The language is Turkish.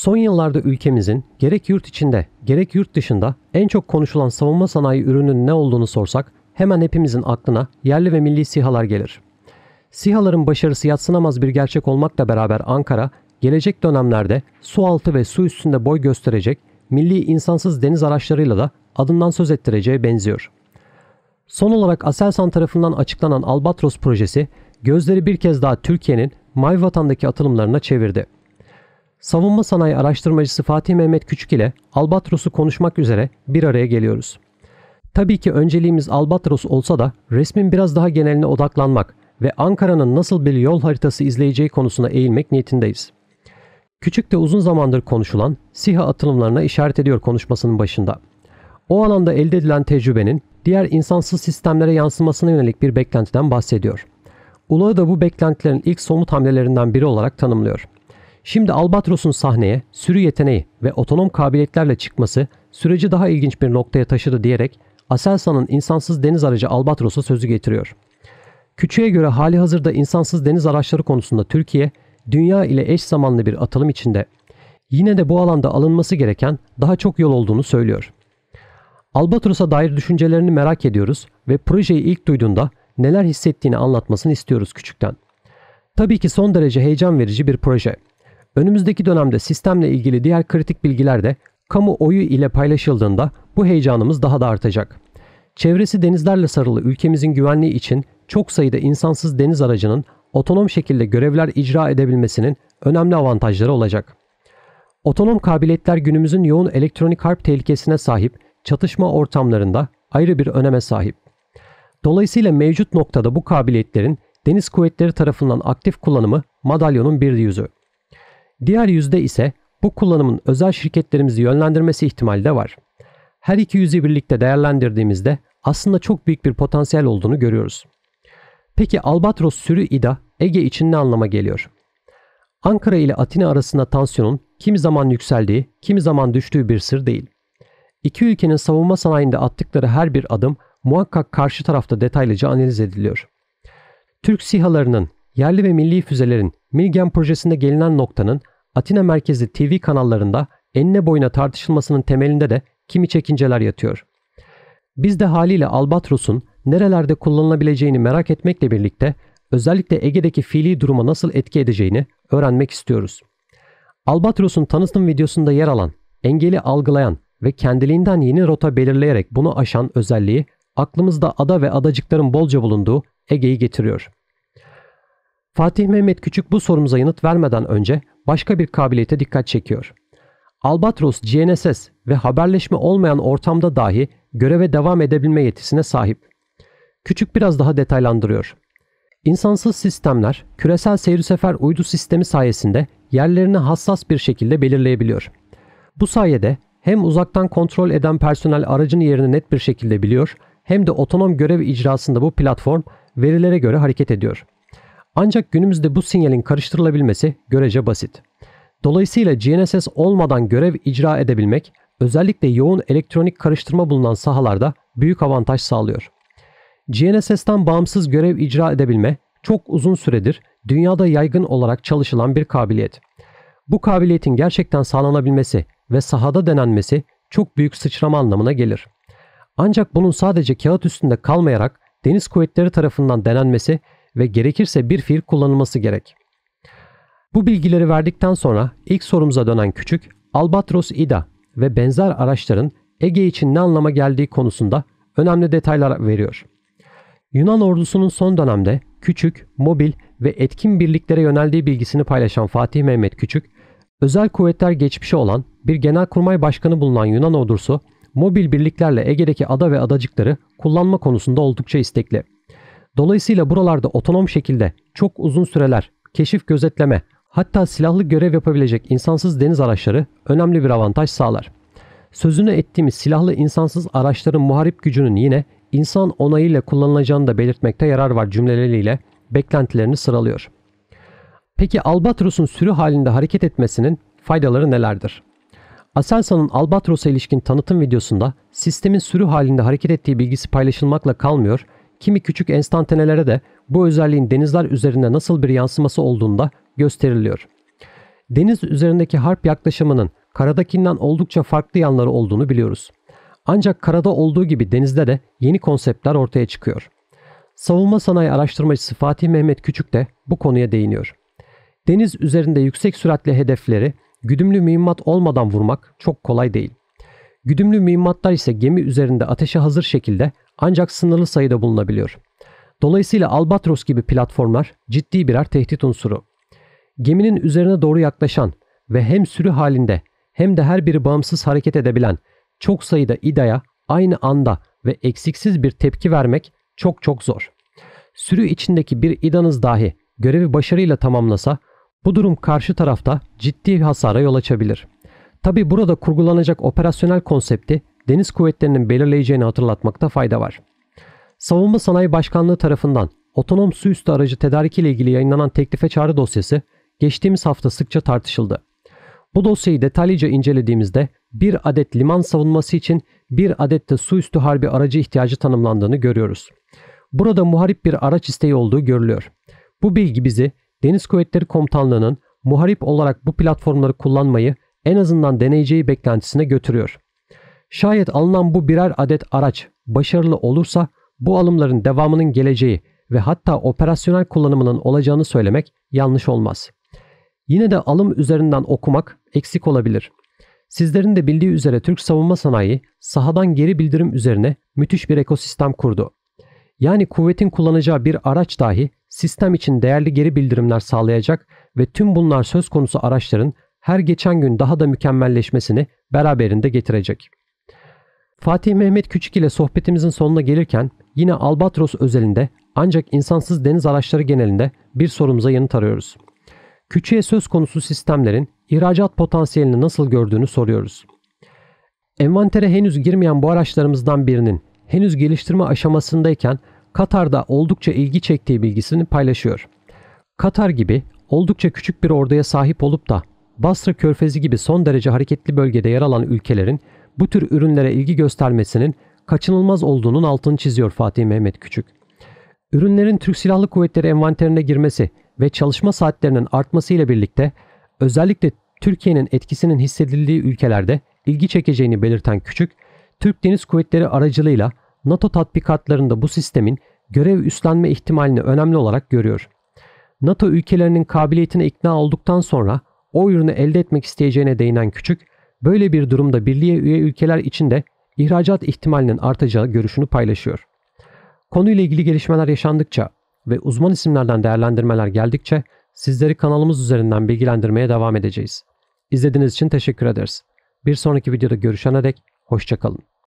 Son yıllarda ülkemizin gerek yurt içinde gerek yurt dışında en çok konuşulan savunma sanayi ürünün ne olduğunu sorsak hemen hepimizin aklına yerli ve milli sihalar gelir. Sihaların başarısı yatsınamaz bir gerçek olmakla beraber Ankara, gelecek dönemlerde su altı ve su üstünde boy gösterecek milli insansız deniz araçlarıyla da adından söz ettireceği benziyor. Son olarak Aselsan tarafından açıklanan Albatros projesi gözleri bir kez daha Türkiye'nin mavi vatandaki atılımlarına çevirdi. Savunma sanayi araştırmacısı Fatih Mehmet Küçük ile Albatros'u konuşmak üzere bir araya geliyoruz. Tabii ki önceliğimiz Albatros olsa da resmin biraz daha geneline odaklanmak ve Ankara'nın nasıl bir yol haritası izleyeceği konusuna eğilmek niyetindeyiz. Küçük de uzun zamandır konuşulan SİHA atılımlarına işaret ediyor konuşmasının başında. O alanda elde edilen tecrübenin diğer insansız sistemlere yansımasına yönelik bir beklentiden bahsediyor. Ulağı da bu beklentilerin ilk somut hamlelerinden biri olarak tanımlıyor.'' Şimdi Albatros'un sahneye sürü yeteneği ve otonom kabiliyetlerle çıkması süreci daha ilginç bir noktaya taşıdı diyerek Aselsan'ın insansız deniz aracı Albatros'a sözü getiriyor. Küçüğe göre hali hazırda insansız deniz araçları konusunda Türkiye, dünya ile eş zamanlı bir atılım içinde. Yine de bu alanda alınması gereken daha çok yol olduğunu söylüyor. Albatros'a dair düşüncelerini merak ediyoruz ve projeyi ilk duyduğunda neler hissettiğini anlatmasını istiyoruz küçükten. Tabii ki son derece heyecan verici bir proje.'' Önümüzdeki dönemde sistemle ilgili diğer kritik bilgiler de kamuoyu ile paylaşıldığında bu heyecanımız daha da artacak. Çevresi denizlerle sarılı ülkemizin güvenliği için çok sayıda insansız deniz aracının otonom şekilde görevler icra edebilmesinin önemli avantajları olacak. Otonom kabiliyetler günümüzün yoğun elektronik harp tehlikesine sahip çatışma ortamlarında ayrı bir öneme sahip. Dolayısıyla mevcut noktada bu kabiliyetlerin deniz kuvvetleri tarafından aktif kullanımı madalyonun bir yüzü. Diğer yüzde ise bu kullanımın özel şirketlerimizi yönlendirmesi ihtimali de var. Her iki yüzü birlikte değerlendirdiğimizde aslında çok büyük bir potansiyel olduğunu görüyoruz. Peki Albatros sürü İda Ege için ne anlama geliyor? Ankara ile Atina arasında tansiyonun kimi zaman yükseldiği, kimi zaman düştüğü bir sır değil. İki ülkenin savunma sanayinde attıkları her bir adım muhakkak karşı tarafta detaylıca analiz ediliyor. Türk sihalarının, yerli ve milli füzelerin, Milgen projesinde gelinen noktanın Atina merkezi TV kanallarında enine boyuna tartışılmasının temelinde de kimi çekinceler yatıyor. Biz de haliyle Albatros'un nerelerde kullanılabileceğini merak etmekle birlikte özellikle Ege'deki fiili duruma nasıl etki edeceğini öğrenmek istiyoruz. Albatros'un tanıtım videosunda yer alan, engeli algılayan ve kendiliğinden yeni rota belirleyerek bunu aşan özelliği aklımızda ada ve adacıkların bolca bulunduğu Ege'yi getiriyor. Fatih Mehmet Küçük bu sorumuza yanıt vermeden önce başka bir kabiliyete dikkat çekiyor. Albatros GNSS ve haberleşme olmayan ortamda dahi göreve devam edebilme yetisine sahip. Küçük biraz daha detaylandırıyor. İnsansız sistemler küresel sefer uydu sistemi sayesinde yerlerini hassas bir şekilde belirleyebiliyor. Bu sayede hem uzaktan kontrol eden personel aracın yerini net bir şekilde biliyor hem de otonom görev icrasında bu platform verilere göre hareket ediyor.'' Ancak günümüzde bu sinyalin karıştırılabilmesi görece basit. Dolayısıyla GNSS olmadan görev icra edebilmek özellikle yoğun elektronik karıştırma bulunan sahalarda büyük avantaj sağlıyor. GNSS'ten bağımsız görev icra edebilme çok uzun süredir dünyada yaygın olarak çalışılan bir kabiliyet. Bu kabiliyetin gerçekten sağlanabilmesi ve sahada denenmesi çok büyük sıçrama anlamına gelir. Ancak bunun sadece kağıt üstünde kalmayarak deniz kuvvetleri tarafından denenmesi ve gerekirse bir fiil kullanılması gerek. Bu bilgileri verdikten sonra ilk sorumuza dönen küçük Albatros Ida ve benzer araçların Ege için ne anlama geldiği konusunda önemli detaylar veriyor. Yunan ordusunun son dönemde küçük, mobil ve etkin birliklere yöneldiği bilgisini paylaşan Fatih Mehmet Küçük, özel kuvvetler geçmişi olan bir genelkurmay başkanı bulunan Yunan ordusu, mobil birliklerle Ege'deki ada ve adacıkları kullanma konusunda oldukça istekli. Dolayısıyla buralarda otonom şekilde çok uzun süreler keşif gözetleme hatta silahlı görev yapabilecek insansız deniz araçları önemli bir avantaj sağlar. Sözünü ettiğimiz silahlı insansız araçların muharip gücünün yine insan onayıyla kullanılacağını da belirtmekte yarar var cümleleriyle beklentilerini sıralıyor. Peki Albatros'un sürü halinde hareket etmesinin faydaları nelerdir? Aselsan'ın Albatros'a ilişkin tanıtım videosunda sistemin sürü halinde hareket ettiği bilgisi paylaşılmakla kalmıyor, kimi küçük enstantanelere de bu özelliğin denizler üzerinde nasıl bir yansıması olduğunda gösteriliyor. Deniz üzerindeki harp yaklaşımının karadakinden oldukça farklı yanları olduğunu biliyoruz. Ancak karada olduğu gibi denizde de yeni konseptler ortaya çıkıyor. Savunma sanayi araştırmacısı Fatih Mehmet Küçük de bu konuya değiniyor. Deniz üzerinde yüksek süratli hedefleri güdümlü mühimmat olmadan vurmak çok kolay değil. Güdümlü mühimmatlar ise gemi üzerinde ateşe hazır şekilde ancak sınırlı sayıda bulunabiliyor. Dolayısıyla Albatros gibi platformlar ciddi birer tehdit unsuru. Geminin üzerine doğru yaklaşan ve hem sürü halinde hem de her biri bağımsız hareket edebilen çok sayıda idaya aynı anda ve eksiksiz bir tepki vermek çok çok zor. Sürü içindeki bir idanız dahi görevi başarıyla tamamlasa bu durum karşı tarafta ciddi hasara yol açabilir. Tabi burada kurgulanacak operasyonel konsepti Deniz Kuvvetleri'nin belirleyeceğini hatırlatmakta fayda var. Savunma Sanayi Başkanlığı tarafından otonom su üstü aracı tedariki ile ilgili yayınlanan teklife çağrı dosyası geçtiğimiz hafta sıkça tartışıldı. Bu dosyayı detaylıca incelediğimizde bir adet liman savunması için bir adet de su üstü harbi aracı ihtiyacı tanımlandığını görüyoruz. Burada muharip bir araç isteği olduğu görülüyor. Bu bilgi bizi Deniz Kuvvetleri Komutanlığı'nın muharip olarak bu platformları kullanmayı en azından deneyeceği beklentisine götürüyor. Şayet alınan bu birer adet araç başarılı olursa bu alımların devamının geleceği ve hatta operasyonel kullanımının olacağını söylemek yanlış olmaz. Yine de alım üzerinden okumak eksik olabilir. Sizlerin de bildiği üzere Türk savunma sanayi sahadan geri bildirim üzerine müthiş bir ekosistem kurdu. Yani kuvvetin kullanacağı bir araç dahi sistem için değerli geri bildirimler sağlayacak ve tüm bunlar söz konusu araçların her geçen gün daha da mükemmelleşmesini beraberinde getirecek. Fatih Mehmet Küçük ile sohbetimizin sonuna gelirken yine Albatros özelinde ancak insansız deniz araçları genelinde bir sorumuza yanıt arıyoruz. Küçüğe söz konusu sistemlerin ihracat potansiyelini nasıl gördüğünü soruyoruz. Envantere henüz girmeyen bu araçlarımızdan birinin henüz geliştirme aşamasındayken Katar'da oldukça ilgi çektiği bilgisini paylaşıyor. Katar gibi oldukça küçük bir orduya sahip olup da Basra Körfezi gibi son derece hareketli bölgede yer alan ülkelerin bu tür ürünlere ilgi göstermesinin kaçınılmaz olduğunun altını çiziyor Fatih Mehmet Küçük. Ürünlerin Türk Silahlı Kuvvetleri envanterine girmesi ve çalışma saatlerinin artmasıyla birlikte özellikle Türkiye'nin etkisinin hissedildiği ülkelerde ilgi çekeceğini belirten Küçük, Türk Deniz Kuvvetleri aracılığıyla NATO tatbikatlarında bu sistemin görev üstlenme ihtimalini önemli olarak görüyor. NATO ülkelerinin kabiliyetine ikna olduktan sonra o ürünü elde etmek isteyeceğine değinen Küçük, Böyle bir durumda birliğe üye ülkeler için de ihracat ihtimalinin artacağı görüşünü paylaşıyor. Konuyla ilgili gelişmeler yaşandıkça ve uzman isimlerden değerlendirmeler geldikçe sizleri kanalımız üzerinden bilgilendirmeye devam edeceğiz. İzlediğiniz için teşekkür ederiz. Bir sonraki videoda görüşene dek hoşçakalın.